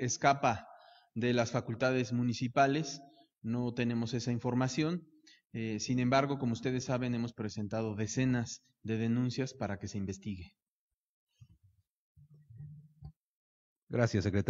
escapa de las facultades municipales, no tenemos esa información. Eh, sin embargo, como ustedes saben, hemos presentado decenas de denuncias para que se investigue. Gracias, secretario.